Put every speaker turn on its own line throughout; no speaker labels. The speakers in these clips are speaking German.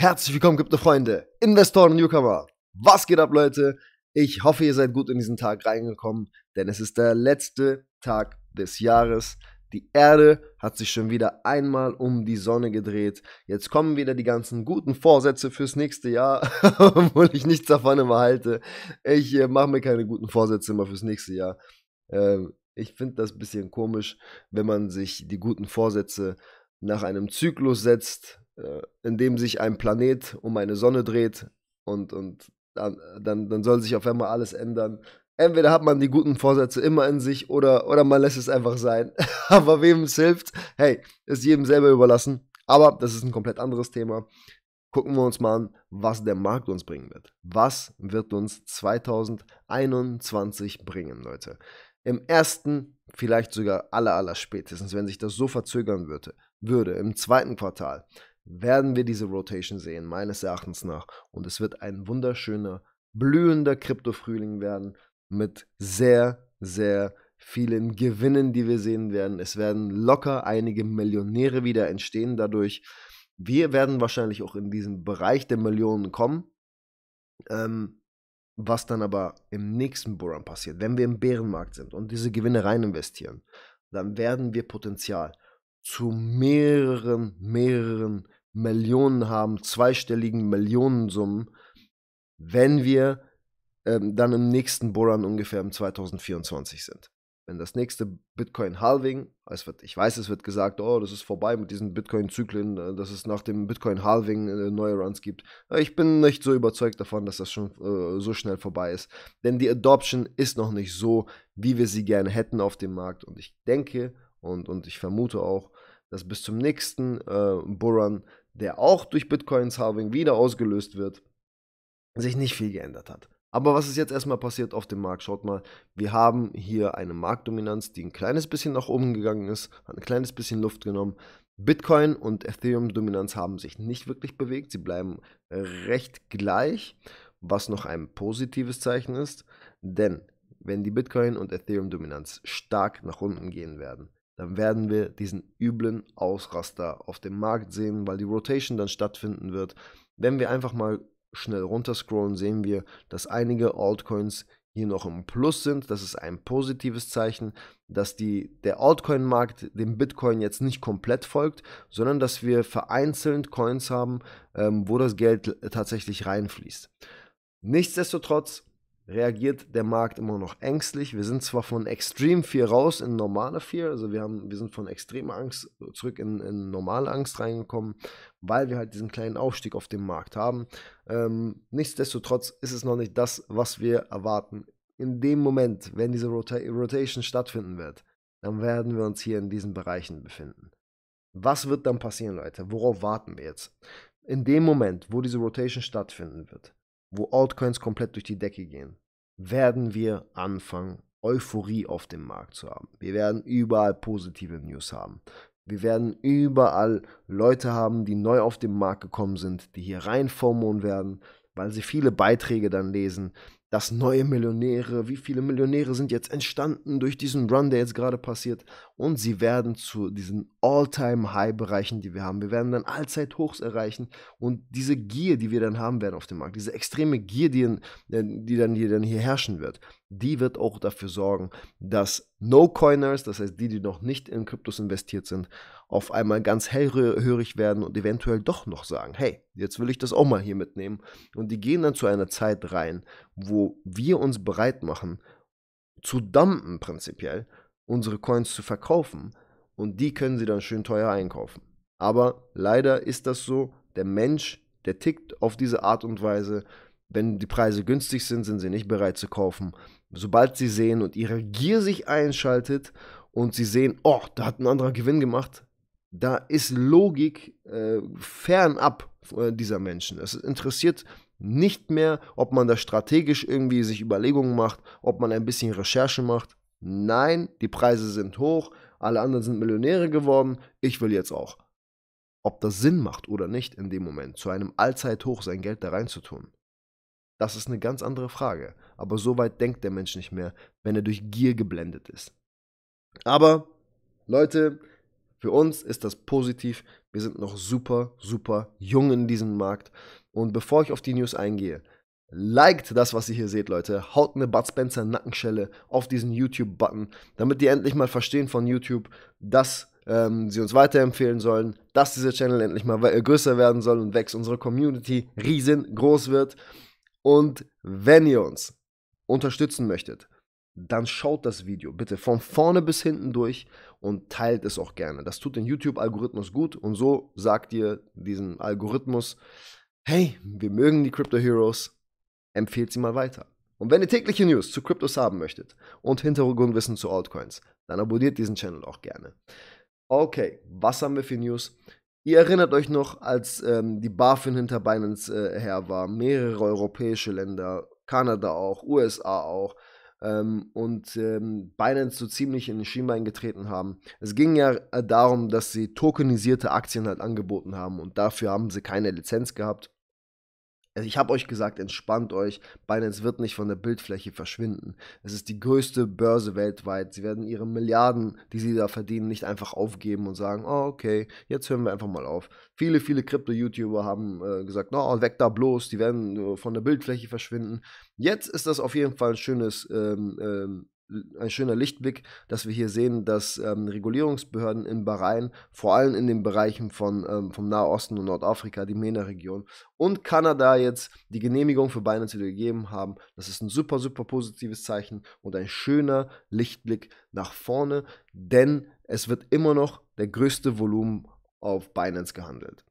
Herzlich willkommen, Krypto-Freunde, Investoren und Newcomer. Was geht ab, Leute? Ich hoffe, ihr seid gut in diesen Tag reingekommen, denn es ist der letzte Tag des Jahres. Die Erde hat sich schon wieder einmal um die Sonne gedreht. Jetzt kommen wieder die ganzen guten Vorsätze fürs nächste Jahr, obwohl ich nichts davon immer halte. Ich äh, mache mir keine guten Vorsätze immer fürs nächste Jahr. Ähm, ich finde das ein bisschen komisch, wenn man sich die guten Vorsätze äh, nach einem Zyklus setzt, äh, in dem sich ein Planet um eine Sonne dreht und, und dann, äh, dann, dann soll sich auf einmal alles ändern. Entweder hat man die guten Vorsätze immer in sich oder, oder man lässt es einfach sein. Aber wem es hilft, hey, ist jedem selber überlassen. Aber das ist ein komplett anderes Thema. Gucken wir uns mal an, was der Markt uns bringen wird. Was wird uns 2021 bringen, Leute? Im ersten, vielleicht sogar aller, aller spätestens, wenn sich das so verzögern würde, würde im zweiten Quartal, werden wir diese Rotation sehen, meines Erachtens nach. Und es wird ein wunderschöner, blühender Krypto-Frühling werden mit sehr, sehr vielen Gewinnen, die wir sehen werden. Es werden locker einige Millionäre wieder entstehen dadurch. Wir werden wahrscheinlich auch in diesen Bereich der Millionen kommen. Ähm, was dann aber im nächsten Bullrun passiert, wenn wir im Bärenmarkt sind und diese Gewinne rein investieren, dann werden wir Potenzial zu mehreren, mehreren Millionen haben, zweistelligen Millionensummen, wenn wir ähm, dann im nächsten Boran ungefähr im 2024 sind. Wenn das nächste Bitcoin-Halving, ich weiß, es wird gesagt, oh, das ist vorbei mit diesen Bitcoin-Zyklen, äh, dass es nach dem Bitcoin-Halving äh, neue Runs gibt. Ich bin nicht so überzeugt davon, dass das schon äh, so schnell vorbei ist. Denn die Adoption ist noch nicht so, wie wir sie gerne hätten auf dem Markt. Und ich denke, und, und ich vermute auch, dass bis zum nächsten äh, Bullrun, der auch durch Bitcoin Halving wieder ausgelöst wird, sich nicht viel geändert hat. Aber was ist jetzt erstmal passiert auf dem Markt? Schaut mal, wir haben hier eine Marktdominanz, die ein kleines bisschen nach oben gegangen ist, hat ein kleines bisschen Luft genommen. Bitcoin und Ethereum-Dominanz haben sich nicht wirklich bewegt, sie bleiben recht gleich, was noch ein positives Zeichen ist, denn wenn die Bitcoin und Ethereum-Dominanz stark nach unten gehen werden, dann werden wir diesen üblen Ausraster auf dem Markt sehen, weil die Rotation dann stattfinden wird. Wenn wir einfach mal schnell runterscrollen, sehen wir, dass einige Altcoins hier noch im Plus sind. Das ist ein positives Zeichen, dass die, der Altcoin-Markt dem Bitcoin jetzt nicht komplett folgt, sondern dass wir vereinzelt Coins haben, ähm, wo das Geld tatsächlich reinfließt. Nichtsdestotrotz reagiert der Markt immer noch ängstlich. Wir sind zwar von Extreme Fear raus in normale Fear, also wir, haben, wir sind von extremer Angst zurück in, in normale Angst reingekommen, weil wir halt diesen kleinen Aufstieg auf dem Markt haben. Ähm, nichtsdestotrotz ist es noch nicht das, was wir erwarten. In dem Moment, wenn diese Rota Rotation stattfinden wird, dann werden wir uns hier in diesen Bereichen befinden. Was wird dann passieren, Leute? Worauf warten wir jetzt? In dem Moment, wo diese Rotation stattfinden wird, wo Altcoins komplett durch die Decke gehen, werden wir anfangen, Euphorie auf dem Markt zu haben. Wir werden überall positive News haben. Wir werden überall Leute haben, die neu auf den Markt gekommen sind, die hier rein FOMON werden, weil sie viele Beiträge dann lesen, dass neue Millionäre, wie viele Millionäre sind jetzt entstanden durch diesen Run, der jetzt gerade passiert und sie werden zu diesen All-Time-High-Bereichen, die wir haben. Wir werden dann Allzeithochs erreichen und diese Gier, die wir dann haben werden auf dem Markt, diese extreme Gier, die, äh, die, dann, die dann hier herrschen wird, die wird auch dafür sorgen, dass No-Coiners, das heißt die, die noch nicht in Kryptos investiert sind, auf einmal ganz hellhörig werden und eventuell doch noch sagen, hey, jetzt will ich das auch mal hier mitnehmen. Und die gehen dann zu einer Zeit rein, wo wir uns bereit machen, zu dumpen prinzipiell, unsere Coins zu verkaufen und die können sie dann schön teuer einkaufen. Aber leider ist das so, der Mensch, der tickt auf diese Art und Weise. Wenn die Preise günstig sind, sind sie nicht bereit zu kaufen. Sobald sie sehen und ihre Gier sich einschaltet und sie sehen, oh, da hat ein anderer Gewinn gemacht, da ist Logik äh, fernab äh, dieser Menschen. Es interessiert nicht mehr, ob man da strategisch irgendwie sich Überlegungen macht, ob man ein bisschen Recherche macht. Nein, die Preise sind hoch, alle anderen sind Millionäre geworden, ich will jetzt auch. Ob das Sinn macht oder nicht in dem Moment, zu einem Allzeithoch sein Geld da reinzutun, das ist eine ganz andere Frage. Aber so weit denkt der Mensch nicht mehr, wenn er durch Gier geblendet ist. Aber, Leute, für uns ist das positiv. Wir sind noch super, super jung in diesem Markt. Und bevor ich auf die News eingehe, Liked das, was ihr hier seht, Leute. Haut eine Bud Spencer Nackenschelle auf diesen YouTube-Button, damit die endlich mal verstehen von YouTube, dass ähm, sie uns weiterempfehlen sollen, dass dieser Channel endlich mal äh, größer werden soll und wächst, unsere Community riesengroß wird. Und wenn ihr uns unterstützen möchtet, dann schaut das Video bitte von vorne bis hinten durch und teilt es auch gerne. Das tut den YouTube-Algorithmus gut und so sagt ihr diesem Algorithmus, hey, wir mögen die Crypto Heroes, empfehlt sie mal weiter. Und wenn ihr tägliche News zu Kryptos haben möchtet und Hintergrundwissen zu Altcoins, dann abonniert diesen Channel auch gerne. Okay, was haben wir für News? Ihr erinnert euch noch, als ähm, die BaFin hinter Binance äh, her war, mehrere europäische Länder, Kanada auch, USA auch, ähm, und ähm, Binance so ziemlich in den Schienbein getreten haben. Es ging ja äh, darum, dass sie tokenisierte Aktien halt angeboten haben und dafür haben sie keine Lizenz gehabt. Also ich habe euch gesagt, entspannt euch. Binance wird nicht von der Bildfläche verschwinden. Es ist die größte Börse weltweit. Sie werden ihre Milliarden, die sie da verdienen, nicht einfach aufgeben und sagen, oh, okay, jetzt hören wir einfach mal auf. Viele, viele Krypto-YouTuber haben äh, gesagt, no, weg da bloß, die werden äh, von der Bildfläche verschwinden. Jetzt ist das auf jeden Fall ein schönes ähm, ähm, ein schöner Lichtblick, dass wir hier sehen, dass ähm, Regulierungsbehörden in Bahrain, vor allem in den Bereichen von, ähm, vom Nahosten und Nordafrika, die MENA-Region und Kanada jetzt die Genehmigung für Binance wieder gegeben haben. Das ist ein super, super positives Zeichen und ein schöner Lichtblick nach vorne, denn es wird immer noch der größte Volumen auf Binance gehandelt.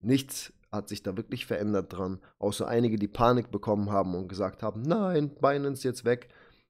Nichts hat sich da wirklich verändert dran, außer einige, die Panik bekommen haben und gesagt haben, nein, Binance jetzt weg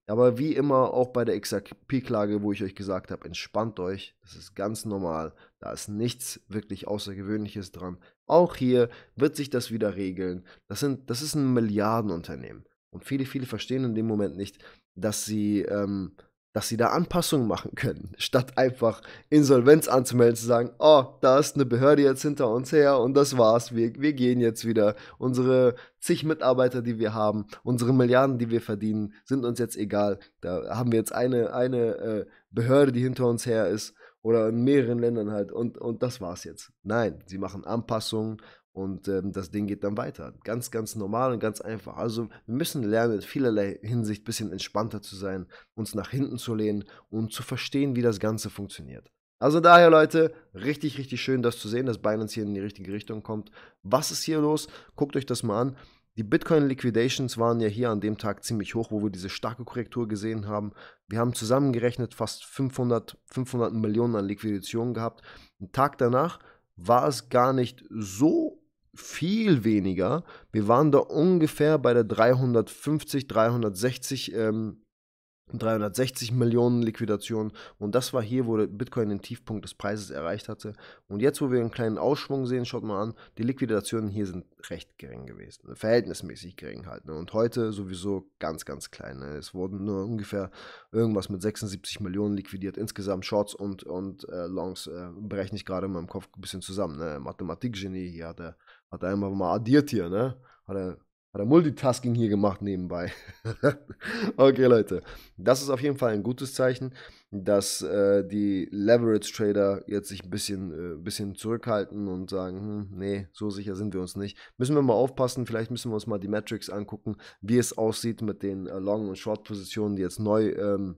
aber wie immer, auch bei der XRP-Klage, wo ich euch gesagt habe, entspannt euch, das ist ganz normal, da ist nichts wirklich Außergewöhnliches dran. Auch hier wird sich das wieder regeln. Das, sind, das ist ein Milliardenunternehmen. Und viele, viele verstehen in dem Moment nicht, dass sie ähm, dass sie da Anpassungen machen können, statt einfach Insolvenz anzumelden, zu sagen, oh, da ist eine Behörde jetzt hinter uns her und das war's, wir, wir gehen jetzt wieder. Unsere zig Mitarbeiter, die wir haben, unsere Milliarden, die wir verdienen, sind uns jetzt egal. Da haben wir jetzt eine, eine äh, Behörde, die hinter uns her ist oder in mehreren Ländern halt und, und das war's jetzt. Nein, sie machen Anpassungen, und ähm, das Ding geht dann weiter. Ganz, ganz normal und ganz einfach. Also wir müssen lernen, in vielerlei Hinsicht ein bisschen entspannter zu sein, uns nach hinten zu lehnen und zu verstehen, wie das Ganze funktioniert. Also daher, Leute, richtig, richtig schön, das zu sehen, dass Binance hier in die richtige Richtung kommt. Was ist hier los? Guckt euch das mal an. Die Bitcoin Liquidations waren ja hier an dem Tag ziemlich hoch, wo wir diese starke Korrektur gesehen haben. Wir haben zusammengerechnet fast 500, 500 Millionen an Liquidationen gehabt. Einen Tag danach war es gar nicht so viel weniger. Wir waren da ungefähr bei der 350, 360 ähm, 360 Millionen Liquidation und das war hier, wo Bitcoin den Tiefpunkt des Preises erreicht hatte. Und jetzt, wo wir einen kleinen Ausschwung sehen, schaut mal an, die Liquidationen hier sind recht gering gewesen, ne? verhältnismäßig gering halt. Ne? Und heute sowieso ganz, ganz klein. Ne? Es wurden nur ungefähr irgendwas mit 76 Millionen liquidiert. Insgesamt Shorts und, und äh, Longs äh, berechne ich gerade in meinem Kopf ein bisschen zusammen. Ne? Mathematikgenie, hier hat er hat er einfach mal addiert hier, ne? Hat er, hat er Multitasking hier gemacht nebenbei. okay, Leute. Das ist auf jeden Fall ein gutes Zeichen, dass äh, die Leverage Trader jetzt sich ein bisschen, äh, bisschen zurückhalten und sagen, hm, nee, so sicher sind wir uns nicht. Müssen wir mal aufpassen, vielleicht müssen wir uns mal die Metrics angucken, wie es aussieht mit den äh, Long- und Short-Positionen, die jetzt neu. Ähm,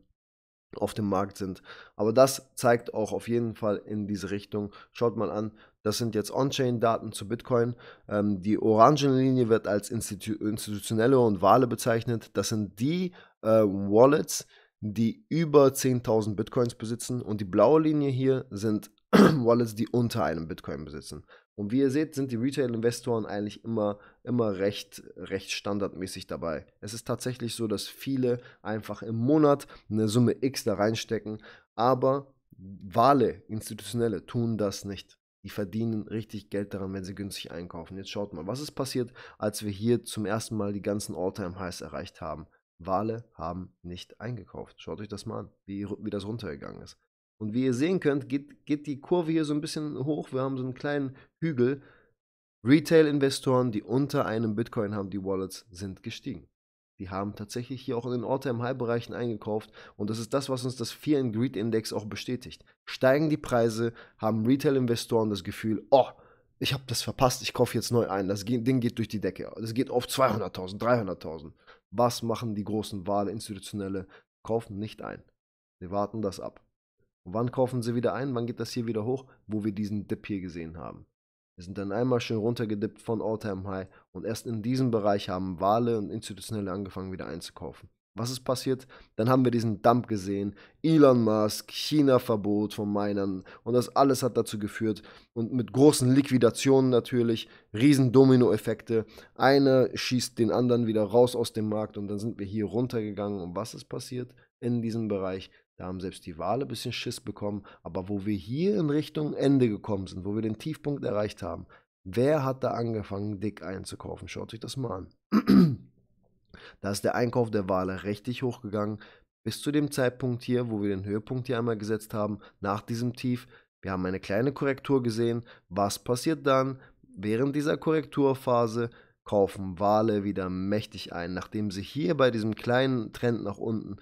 auf dem Markt sind. Aber das zeigt auch auf jeden Fall in diese Richtung. Schaut mal an, das sind jetzt On-Chain-Daten zu Bitcoin. Ähm, die orangene Linie wird als Institu institutionelle und Wale bezeichnet. Das sind die äh, Wallets, die über 10.000 Bitcoins besitzen. Und die blaue Linie hier sind Wallets, die unter einem Bitcoin besitzen. Und wie ihr seht, sind die Retail-Investoren eigentlich immer, immer recht, recht standardmäßig dabei. Es ist tatsächlich so, dass viele einfach im Monat eine Summe X da reinstecken, aber Wale, Institutionelle tun das nicht. Die verdienen richtig Geld daran, wenn sie günstig einkaufen. Jetzt schaut mal, was ist passiert, als wir hier zum ersten Mal die ganzen All-Time-Highs erreicht haben. Wale haben nicht eingekauft. Schaut euch das mal an, wie, wie das runtergegangen ist. Und wie ihr sehen könnt, geht, geht die Kurve hier so ein bisschen hoch. Wir haben so einen kleinen Hügel. Retail-Investoren, die unter einem Bitcoin haben, die Wallets sind gestiegen. Die haben tatsächlich hier auch in den All-Time-High-Bereichen eingekauft und das ist das, was uns das Fear and Greed Index auch bestätigt. Steigen die Preise, haben Retail-Investoren das Gefühl, oh, ich habe das verpasst, ich kaufe jetzt neu ein. Das Ding geht durch die Decke. Das geht auf 200.000, 300.000. Was machen die großen Wahlinstitutionelle? Kaufen nicht ein. Wir warten das ab wann kaufen sie wieder ein? Wann geht das hier wieder hoch, wo wir diesen Dip hier gesehen haben? Wir sind dann einmal schön runtergedippt von All-Time High und erst in diesem Bereich haben Wale und Institutionelle angefangen wieder einzukaufen. Was ist passiert? Dann haben wir diesen Dump gesehen. Elon Musk, China-Verbot von Minern und das alles hat dazu geführt und mit großen Liquidationen natürlich, riesen Domino-Effekte. Einer schießt den anderen wieder raus aus dem Markt und dann sind wir hier runtergegangen. Und was ist passiert in diesem Bereich? Da haben selbst die Wale ein bisschen Schiss bekommen. Aber wo wir hier in Richtung Ende gekommen sind, wo wir den Tiefpunkt erreicht haben, wer hat da angefangen, dick einzukaufen? Schaut euch das mal an. da ist der Einkauf der Wale richtig hochgegangen. Bis zu dem Zeitpunkt hier, wo wir den Höhepunkt hier einmal gesetzt haben, nach diesem Tief. Wir haben eine kleine Korrektur gesehen. Was passiert dann? Während dieser Korrekturphase kaufen Wale wieder mächtig ein, nachdem sie hier bei diesem kleinen Trend nach unten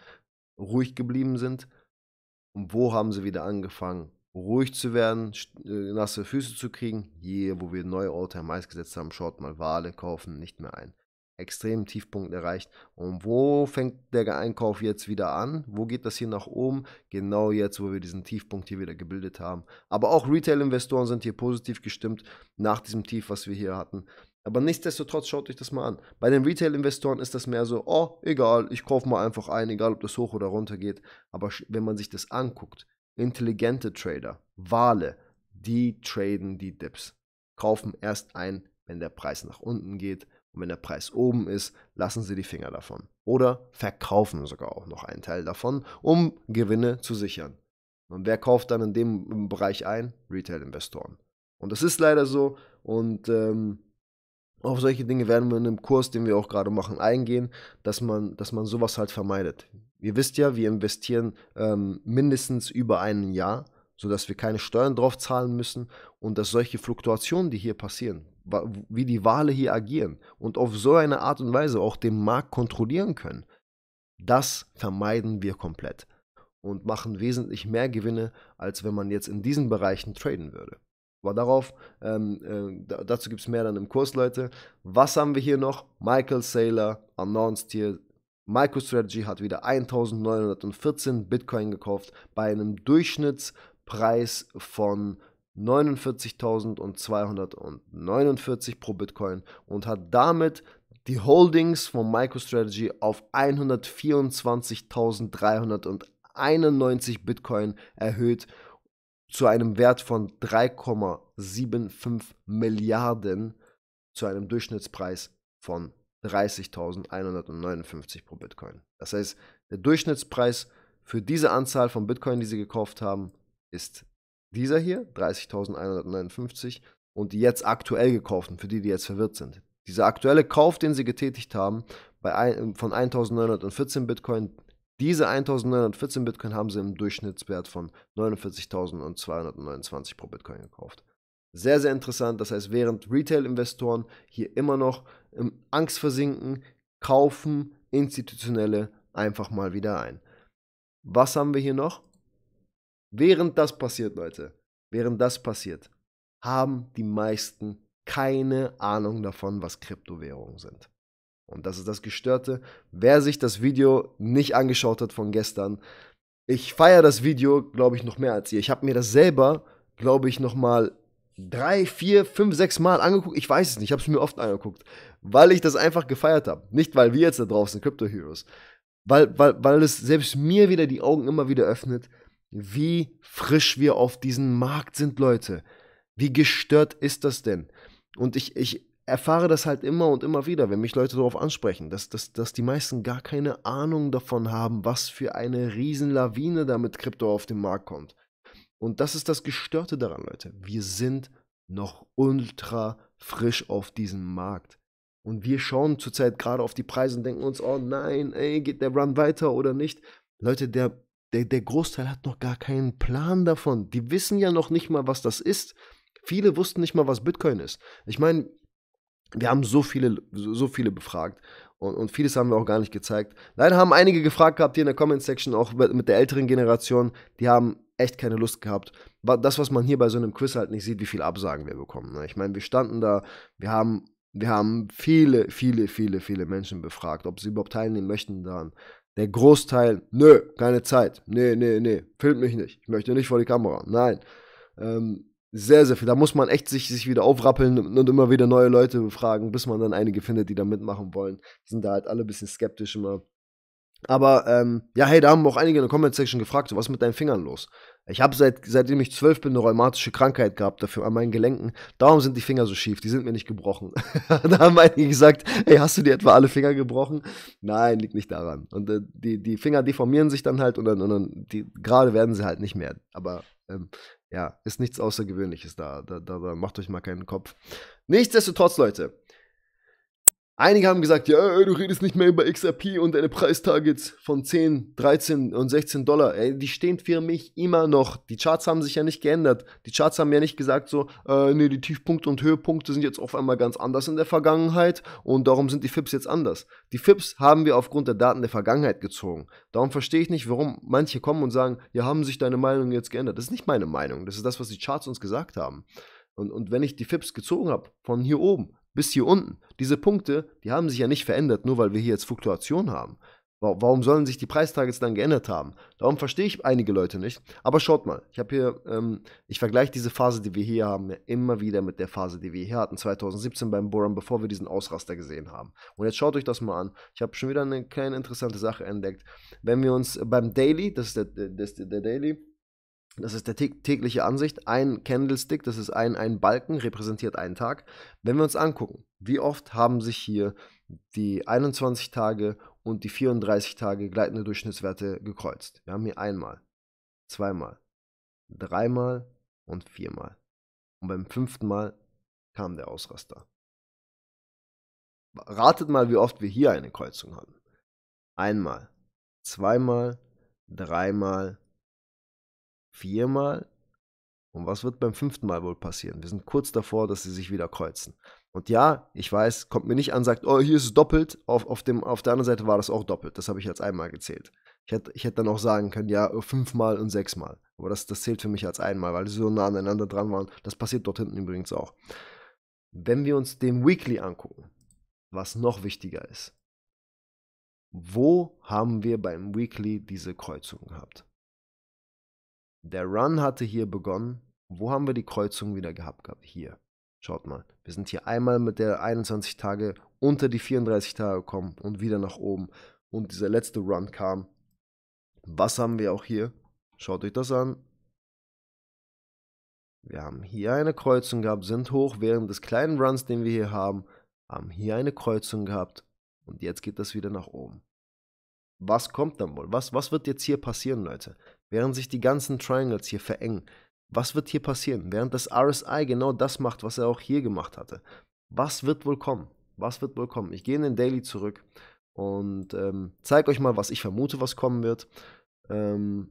ruhig geblieben sind und wo haben sie wieder angefangen, ruhig zu werden, äh, nasse Füße zu kriegen. Hier, wo wir neue Alltime Highs gesetzt haben, schaut mal, Wale kaufen nicht mehr ein. Extrem Tiefpunkt erreicht. Und wo fängt der Einkauf jetzt wieder an? Wo geht das hier nach oben? Genau jetzt, wo wir diesen Tiefpunkt hier wieder gebildet haben. Aber auch Retail-Investoren sind hier positiv gestimmt nach diesem Tief, was wir hier hatten. Aber nichtsdestotrotz schaut euch das mal an. Bei den Retail-Investoren ist das mehr so, oh, egal, ich kaufe mal einfach ein, egal ob das hoch oder runter geht. Aber wenn man sich das anguckt, intelligente Trader, Wale, die traden die Dips. Kaufen erst ein, wenn der Preis nach unten geht. Und wenn der Preis oben ist, lassen sie die Finger davon. Oder verkaufen sogar auch noch einen Teil davon, um Gewinne zu sichern. Und wer kauft dann in dem Bereich ein? Retail-Investoren. Und das ist leider so. Und ähm, auf solche Dinge werden wir in einem Kurs, den wir auch gerade machen, eingehen, dass man, dass man sowas halt vermeidet. Ihr wisst ja, wir investieren ähm, mindestens über ein Jahr, sodass wir keine Steuern drauf zahlen müssen und dass solche Fluktuationen, die hier passieren, wie die Wale hier agieren und auf so eine Art und Weise auch den Markt kontrollieren können, das vermeiden wir komplett und machen wesentlich mehr Gewinne, als wenn man jetzt in diesen Bereichen traden würde. Aber darauf, ähm, äh, dazu gibt es mehr dann im Kurs, Leute. Was haben wir hier noch? Michael Saylor announced hier, MicroStrategy hat wieder 1914 Bitcoin gekauft bei einem Durchschnittspreis von 49.249 pro Bitcoin und hat damit die Holdings von MicroStrategy auf 124.391 Bitcoin erhöht zu einem Wert von 3,75 Milliarden zu einem Durchschnittspreis von 30.159 pro Bitcoin. Das heißt, der Durchschnittspreis für diese Anzahl von Bitcoin, die sie gekauft haben, ist dieser hier, 30.159, und die jetzt aktuell gekauften, für die, die jetzt verwirrt sind. Dieser aktuelle Kauf, den sie getätigt haben, bei ein, von 1.914 Bitcoin diese 1914 Bitcoin haben sie im Durchschnittswert von 49.229 pro Bitcoin gekauft. Sehr, sehr interessant. Das heißt, während Retail-Investoren hier immer noch im Angst versinken, kaufen institutionelle einfach mal wieder ein. Was haben wir hier noch? Während das passiert, Leute, während das passiert, haben die meisten keine Ahnung davon, was Kryptowährungen sind. Und das ist das Gestörte. Wer sich das Video nicht angeschaut hat von gestern, ich feiere das Video, glaube ich, noch mehr als ihr. Ich habe mir das selber, glaube ich, noch mal drei, vier, fünf, sechs Mal angeguckt. Ich weiß es nicht, ich habe es mir oft angeguckt, weil ich das einfach gefeiert habe. Nicht, weil wir jetzt da draußen Crypto Heroes, weil, weil, weil es selbst mir wieder die Augen immer wieder öffnet, wie frisch wir auf diesem Markt sind, Leute. Wie gestört ist das denn? Und ich, ich, erfahre das halt immer und immer wieder, wenn mich Leute darauf ansprechen, dass, dass, dass die meisten gar keine Ahnung davon haben, was für eine Riesenlawine da mit Krypto auf den Markt kommt. Und das ist das Gestörte daran, Leute. Wir sind noch ultra frisch auf diesem Markt. Und wir schauen zurzeit gerade auf die Preise und denken uns, oh nein, ey, geht der Run weiter oder nicht? Leute, der, der, der Großteil hat noch gar keinen Plan davon. Die wissen ja noch nicht mal, was das ist. Viele wussten nicht mal, was Bitcoin ist. Ich meine, wir haben so viele, so viele befragt. Und, und, vieles haben wir auch gar nicht gezeigt. Leider haben einige gefragt gehabt hier in der Comment-Section, auch mit der älteren Generation, die haben echt keine Lust gehabt. Das, was man hier bei so einem Quiz halt nicht sieht, wie viele Absagen wir bekommen. Ne? Ich meine, wir standen da, wir haben, wir haben viele, viele, viele, viele Menschen befragt, ob sie überhaupt teilnehmen möchten daran. Der Großteil, nö, keine Zeit. Nee, nee, nee, filmt mich nicht. Ich möchte nicht vor die Kamera. Nein. Ähm, sehr, sehr viel. Da muss man echt sich, sich wieder aufrappeln und immer wieder neue Leute befragen, bis man dann einige findet, die da mitmachen wollen. Die sind da halt alle ein bisschen skeptisch immer. Aber ähm, ja, hey, da haben auch einige in der Comment-Section gefragt, so, was ist mit deinen Fingern los? Ich habe seit, seitdem ich zwölf bin eine rheumatische Krankheit gehabt dafür an meinen Gelenken. Darum sind die Finger so schief, die sind mir nicht gebrochen. da haben einige gesagt, hey, hast du dir etwa alle Finger gebrochen? Nein, liegt nicht daran. Und äh, die, die Finger deformieren sich dann halt und dann, und dann die, gerade werden sie halt nicht mehr. Aber ähm, ja, ist nichts Außergewöhnliches da. Da, da, da macht euch mal keinen Kopf. Nichtsdestotrotz, Leute, Einige haben gesagt, ja, du redest nicht mehr über XRP und deine Preistargets von 10, 13 und 16 Dollar. Ey, die stehen für mich immer noch. Die Charts haben sich ja nicht geändert. Die Charts haben ja nicht gesagt so, äh, nee, die Tiefpunkte und Höhepunkte sind jetzt auf einmal ganz anders in der Vergangenheit und darum sind die FIPs jetzt anders. Die FIPs haben wir aufgrund der Daten der Vergangenheit gezogen. Darum verstehe ich nicht, warum manche kommen und sagen, ja, haben sich deine Meinung jetzt geändert. Das ist nicht meine Meinung. Das ist das, was die Charts uns gesagt haben. Und, und wenn ich die FIPs gezogen habe, von hier oben, bis hier unten. Diese Punkte, die haben sich ja nicht verändert, nur weil wir hier jetzt Fluktuation haben. Warum sollen sich die Preistargets dann geändert haben? Darum verstehe ich einige Leute nicht. Aber schaut mal, ich habe hier, ähm, ich vergleiche diese Phase, die wir hier haben, ja immer wieder mit der Phase, die wir hier hatten, 2017 beim Boron, bevor wir diesen Ausraster gesehen haben. Und jetzt schaut euch das mal an. Ich habe schon wieder eine kleine interessante Sache entdeckt. Wenn wir uns beim Daily, das ist der, der, der Daily, das ist der tägliche Ansicht, ein Candlestick, das ist ein, ein Balken, repräsentiert einen Tag. Wenn wir uns angucken, wie oft haben sich hier die 21 Tage und die 34 Tage gleitende Durchschnittswerte gekreuzt. Wir haben hier einmal, zweimal, dreimal und viermal. Und beim fünften Mal kam der Ausraster. Ratet mal, wie oft wir hier eine Kreuzung hatten. Einmal, zweimal, dreimal viermal. Und was wird beim fünften Mal wohl passieren? Wir sind kurz davor, dass sie sich wieder kreuzen. Und ja, ich weiß, kommt mir nicht an, sagt, oh, hier ist es doppelt. Auf, auf, dem, auf der anderen Seite war das auch doppelt. Das habe ich als einmal gezählt. Ich hätte, ich hätte dann auch sagen können, ja, oh, fünfmal und sechsmal. Aber das, das zählt für mich als einmal, weil sie so nah aneinander dran waren. Das passiert dort hinten übrigens auch. Wenn wir uns den Weekly angucken, was noch wichtiger ist, wo haben wir beim Weekly diese Kreuzung gehabt? Der Run hatte hier begonnen. Wo haben wir die Kreuzung wieder gehabt? Hier. Schaut mal. Wir sind hier einmal mit der 21 Tage unter die 34 Tage gekommen und wieder nach oben. Und dieser letzte Run kam. Was haben wir auch hier? Schaut euch das an. Wir haben hier eine Kreuzung gehabt, sind hoch während des kleinen Runs, den wir hier haben, haben hier eine Kreuzung gehabt und jetzt geht das wieder nach oben. Was kommt dann wohl? Was, was wird jetzt hier passieren, Leute? während sich die ganzen Triangles hier verengen. Was wird hier passieren, während das RSI genau das macht, was er auch hier gemacht hatte? Was wird wohl kommen? Was wird wohl kommen? Ich gehe in den Daily zurück und ähm, zeige euch mal, was ich vermute, was kommen wird. Ähm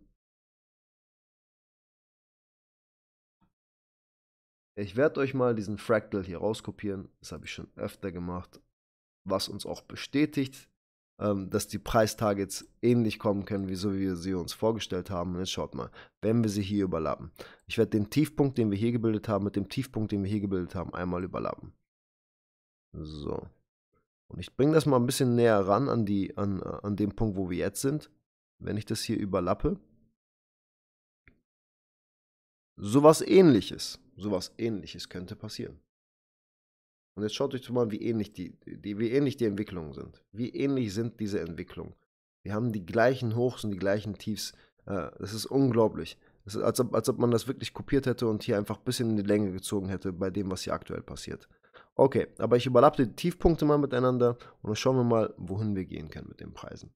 ich werde euch mal diesen Fractal hier rauskopieren. Das habe ich schon öfter gemacht, was uns auch bestätigt, ähm, dass die Preistargets ähnlich kommen können, wie so wie wir sie uns vorgestellt haben. Und jetzt schaut mal, wenn wir sie hier überlappen. Ich werde den Tiefpunkt, den wir hier gebildet haben, mit dem Tiefpunkt, den wir hier gebildet haben, einmal überlappen. So. Und ich bringe das mal ein bisschen näher ran an, die, an, an dem Punkt, wo wir jetzt sind. Wenn ich das hier überlappe. Sowas ähnliches. Sowas ähnliches könnte passieren. Und jetzt schaut euch doch mal, wie ähnlich die, die, wie ähnlich die Entwicklungen sind. Wie ähnlich sind diese Entwicklungen. Wir haben die gleichen Hochs und die gleichen Tiefs. Äh, das ist unglaublich. Das ist, als, ob, als ob man das wirklich kopiert hätte und hier einfach ein bisschen in die Länge gezogen hätte bei dem, was hier aktuell passiert. Okay, aber ich überlappe die Tiefpunkte mal miteinander und dann schauen wir mal, wohin wir gehen können mit den Preisen.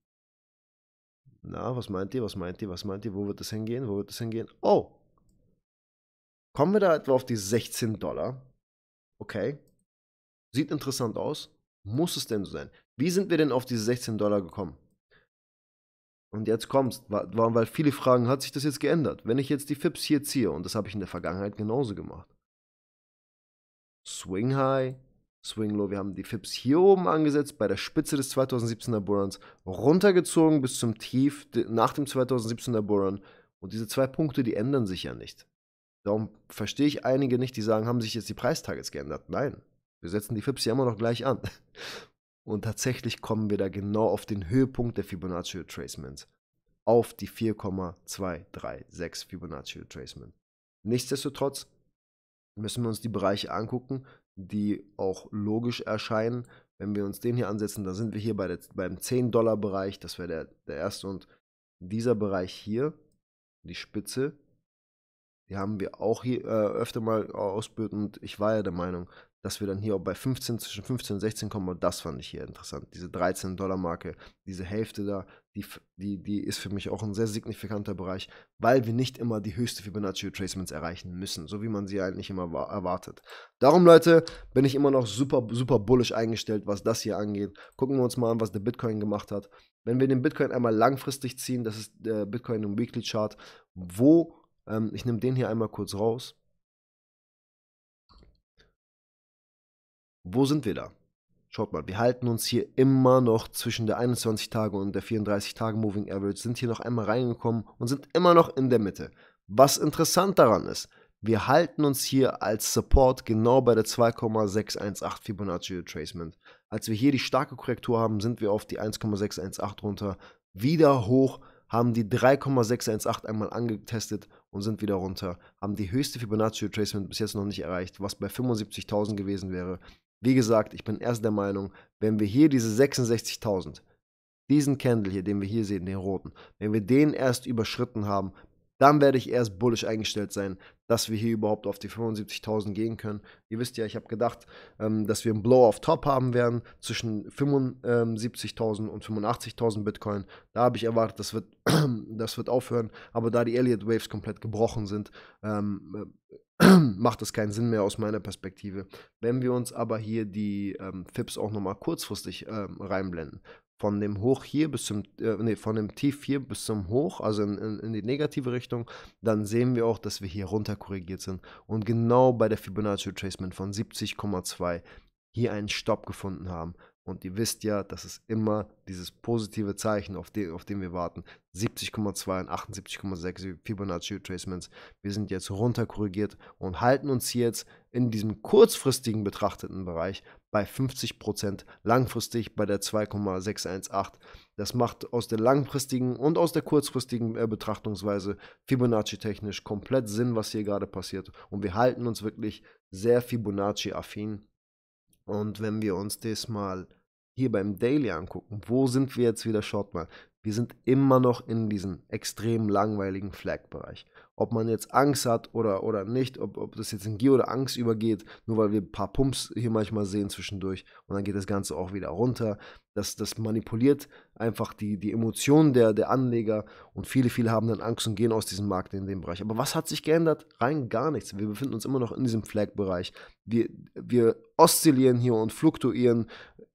Na, was meint ihr, was meint ihr, was meint ihr, wo wird es hingehen, wo wird es hingehen? Oh! Kommen wir da etwa auf die 16 Dollar? Okay, Sieht interessant aus. Muss es denn so sein? Wie sind wir denn auf diese 16 Dollar gekommen? Und jetzt kommst, weil viele fragen, hat sich das jetzt geändert? Wenn ich jetzt die FIPS hier ziehe, und das habe ich in der Vergangenheit genauso gemacht. Swing High, Swing Low, wir haben die FIPS hier oben angesetzt, bei der Spitze des 2017er Bohrens, runtergezogen bis zum Tief nach dem 2017er Bohren. Und diese zwei Punkte, die ändern sich ja nicht. Darum verstehe ich einige nicht, die sagen, haben sich jetzt die Preistargets geändert? Nein, wir setzen die FIPS ja immer noch gleich an. Und tatsächlich kommen wir da genau auf den Höhepunkt der Fibonacci Retracements. Auf die 4,236 Fibonacci Retracement. Nichtsdestotrotz müssen wir uns die Bereiche angucken, die auch logisch erscheinen. Wenn wir uns den hier ansetzen, dann sind wir hier bei der, beim 10-Dollar-Bereich, das wäre der, der erste. Und dieser Bereich hier, die Spitze, die haben wir auch hier äh, öfter mal ausbildet und ich war ja der Meinung, dass wir dann hier auch bei 15, zwischen 15 und 16 kommen. Und das fand ich hier interessant. Diese 13-Dollar-Marke, diese Hälfte da, die, die, die ist für mich auch ein sehr signifikanter Bereich, weil wir nicht immer die höchste Fibonacci Retracements erreichen müssen, so wie man sie eigentlich halt immer erwartet. Darum, Leute, bin ich immer noch super, super bullish eingestellt, was das hier angeht. Gucken wir uns mal an, was der Bitcoin gemacht hat. Wenn wir den Bitcoin einmal langfristig ziehen, das ist der Bitcoin im Weekly Chart, wo, ähm, ich nehme den hier einmal kurz raus, Wo sind wir da? Schaut mal, wir halten uns hier immer noch zwischen der 21 Tage und der 34 Tage Moving Average, sind hier noch einmal reingekommen und sind immer noch in der Mitte. Was interessant daran ist, wir halten uns hier als Support genau bei der 2,618 Fibonacci Retracement. Als wir hier die starke Korrektur haben, sind wir auf die 1,618 runter, wieder hoch, haben die 3,618 einmal angetestet und sind wieder runter, haben die höchste Fibonacci Retracement bis jetzt noch nicht erreicht, was bei 75.000 gewesen wäre, wie gesagt, ich bin erst der Meinung, wenn wir hier diese 66.000, diesen Candle hier, den wir hier sehen, den roten, wenn wir den erst überschritten haben, dann werde ich erst bullisch eingestellt sein, dass wir hier überhaupt auf die 75.000 gehen können. Ihr wisst ja, ich habe gedacht, ähm, dass wir einen Blow auf Top haben werden zwischen 75.000 und 85.000 Bitcoin. Da habe ich erwartet, das wird, das wird aufhören. Aber da die Elliott Waves komplett gebrochen sind, ähm, äh, macht es keinen Sinn mehr aus meiner Perspektive. Wenn wir uns aber hier die ähm, FIPS auch nochmal kurzfristig ähm, reinblenden, von dem Hoch hier bis zum, äh, nee, von dem Tief hier bis zum Hoch, also in, in, in, die negative Richtung, dann sehen wir auch, dass wir hier runter korrigiert sind. Und genau bei der Fibonacci Retracement von 70,2 hier einen Stopp gefunden haben. Und ihr wisst ja, das ist immer dieses positive Zeichen, auf dem, auf dem wir warten. 70,2 und 78,6 Fibonacci Retracements. Wir sind jetzt runterkorrigiert und halten uns jetzt in diesem kurzfristigen betrachteten Bereich bei 50%, langfristig bei der 2,618. Das macht aus der langfristigen und aus der kurzfristigen äh, Betrachtungsweise Fibonacci technisch komplett Sinn, was hier gerade passiert. Und wir halten uns wirklich sehr Fibonacci affin und wenn wir uns das mal hier beim Daily angucken, wo sind wir jetzt wieder? Schaut mal, wir sind immer noch in diesem extrem langweiligen Flag-Bereich. Ob man jetzt Angst hat oder, oder nicht, ob, ob das jetzt in Gier oder Angst übergeht, nur weil wir ein paar Pumps hier manchmal sehen zwischendurch und dann geht das Ganze auch wieder runter. Das, das manipuliert einfach die, die Emotionen der, der Anleger und viele, viele haben dann Angst und gehen aus diesem Markt in dem Bereich. Aber was hat sich geändert? Rein gar nichts. Wir befinden uns immer noch in diesem Flag-Bereich. Wir, wir oszillieren hier und fluktuieren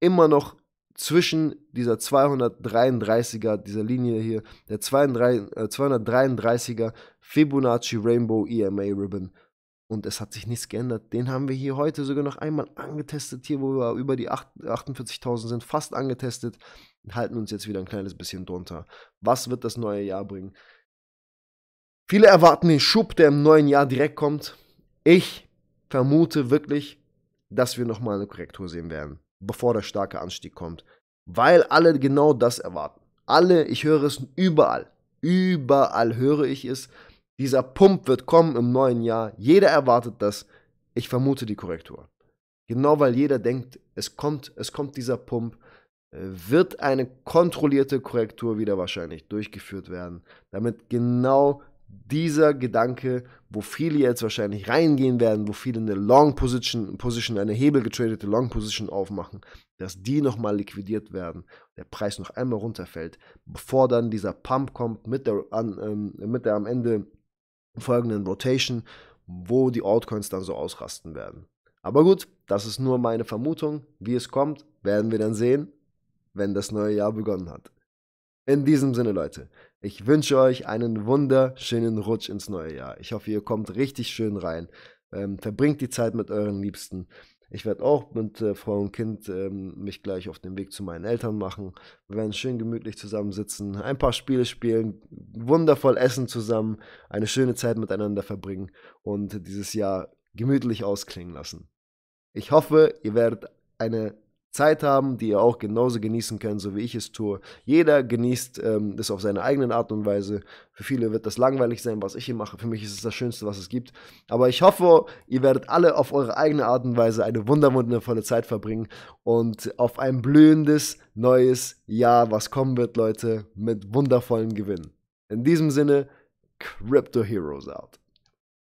immer noch zwischen dieser 233er, dieser Linie hier, der 233er äh, Fibonacci Rainbow EMA Ribbon und es hat sich nichts geändert. Den haben wir hier heute sogar noch einmal angetestet, hier wo wir über die 48.000 sind, fast angetestet, halten uns jetzt wieder ein kleines bisschen drunter. Was wird das neue Jahr bringen? Viele erwarten den Schub, der im neuen Jahr direkt kommt. Ich vermute wirklich, dass wir nochmal eine Korrektur sehen werden, bevor der starke Anstieg kommt. Weil alle genau das erwarten. Alle, ich höre es überall. Überall höre ich es dieser Pump wird kommen im neuen Jahr. Jeder erwartet das. Ich vermute die Korrektur. Genau weil jeder denkt, es kommt, es kommt dieser Pump, äh, wird eine kontrollierte Korrektur wieder wahrscheinlich durchgeführt werden, damit genau dieser Gedanke, wo viele jetzt wahrscheinlich reingehen werden, wo viele eine Long Position, Position eine Hebel getradete Long Position aufmachen, dass die nochmal liquidiert werden, der Preis noch einmal runterfällt, bevor dann dieser Pump kommt mit der, an, ähm, mit der am Ende folgenden Rotation, wo die Altcoins dann so ausrasten werden. Aber gut, das ist nur meine Vermutung. Wie es kommt, werden wir dann sehen, wenn das neue Jahr begonnen hat. In diesem Sinne, Leute, ich wünsche euch einen wunderschönen Rutsch ins neue Jahr. Ich hoffe, ihr kommt richtig schön rein. Ähm, verbringt die Zeit mit euren Liebsten. Ich werde auch mit äh, Frau und Kind ähm, mich gleich auf den Weg zu meinen Eltern machen. Wir werden schön gemütlich zusammensitzen, ein paar Spiele spielen, wundervoll essen zusammen, eine schöne Zeit miteinander verbringen und dieses Jahr gemütlich ausklingen lassen. Ich hoffe, ihr werdet eine Zeit haben, die ihr auch genauso genießen könnt, so wie ich es tue. Jeder genießt ähm, es auf seine eigene Art und Weise. Für viele wird das langweilig sein, was ich hier mache. Für mich ist es das Schönste, was es gibt. Aber ich hoffe, ihr werdet alle auf eure eigene Art und Weise eine wunderwundervolle Zeit verbringen und auf ein blühendes neues Jahr, was kommen wird, Leute, mit wundervollen Gewinnen. In diesem Sinne, Crypto Heroes out.